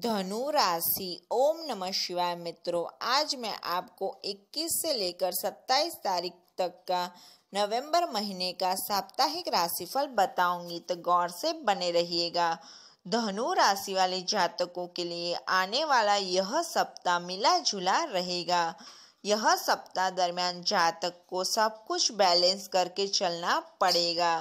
धनु राशि ओम नमः शिवाय मित्रों आज मैं आपको 21 से लेकर 27 तारीख तक का नवंबर महीने का साप्ताहिक राशिफल बताऊंगी तो गौर से बने रहिएगा धनु राशि वाले जातकों के लिए आने वाला यह सप्ताह मिला जुला रहेगा यह सप्ताह दरमियान जातक को सब कुछ बैलेंस करके चलना पड़ेगा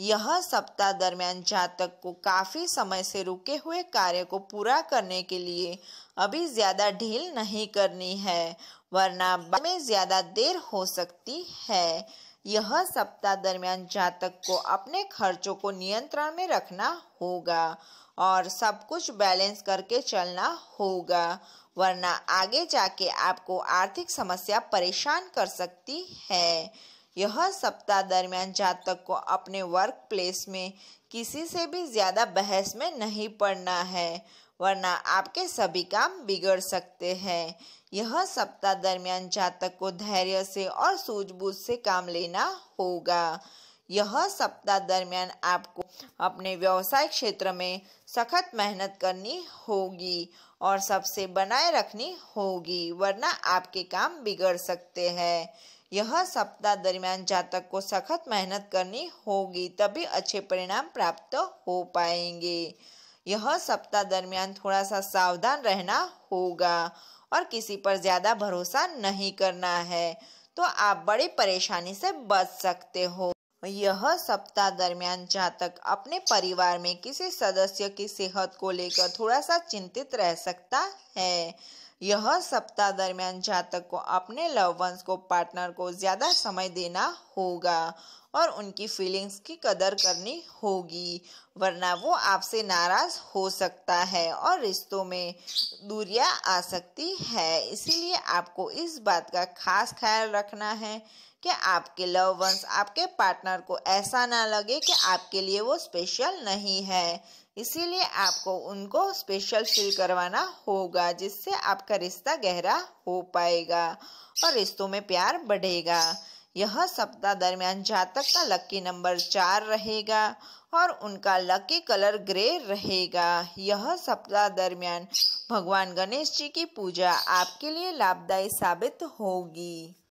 यह सप्ताह दरमियान जातक को काफ़ी समय से रुके हुए कार्य को पूरा करने के लिए अभी ज़्यादा ढील नहीं करनी है वरना बाद में ज़्यादा देर हो सकती है यह सप्ताह दरमियान जातक को अपने खर्चों को नियंत्रण में रखना होगा और सब कुछ बैलेंस करके चलना होगा वरना आगे जाके आपको आर्थिक समस्या परेशान कर सकती है यह सप्ताह दरमियान जातक को अपने वर्क प्लेस में किसी से भी ज़्यादा बहस में नहीं पड़ना है वरना आपके सभी काम बिगड़ सकते हैं यह सप्ताह दरमियान जातक को धैर्य से और सूझबूझ से काम लेना होगा यह सप्ताह दरमियान आपको अपने व्यवसाय क्षेत्र में सख्त मेहनत करनी होगी और सबसे बनाए रखनी होगी वरना आपके काम बिगड़ सकते हैं यह सप्ताह दरमियान जातक को सख्त मेहनत करनी होगी तभी अच्छे परिणाम प्राप्त हो पाएंगे यह सप्ताह दरमियान थोड़ा सा सावधान रहना होगा और किसी पर ज़्यादा भरोसा नहीं करना है तो आप बड़ी परेशानी से बच सकते हो यह सप्ताह दरमियान जातक अपने परिवार में किसी सदस्य की सेहत को लेकर थोड़ा सा चिंतित रह सकता है यह सप्ताह दरमियान जातक को अपने लव वंस को पार्टनर को ज़्यादा समय देना होगा और उनकी फीलिंग्स की कदर करनी होगी वरना वो आपसे नाराज़ हो सकता है और रिश्तों में दूरियां आ सकती है इसीलिए आपको इस बात का खास ख्याल रखना है कि आपके लव वंस आपके पार्टनर को ऐसा ना लगे कि आपके लिए वो स्पेशल नहीं है इसीलिए आपको उनको स्पेशल फील करवाना होगा जिससे आपका रिश्ता गहरा हो पाएगा और रिश्तों में प्यार बढ़ेगा यह सप्ताह दरमियान जातक का लकी नंबर चार रहेगा और उनका लकी कलर ग्रे रहेगा यह सप्ताह दरमियान भगवान गणेश जी की पूजा आपके लिए लाभदायी साबित होगी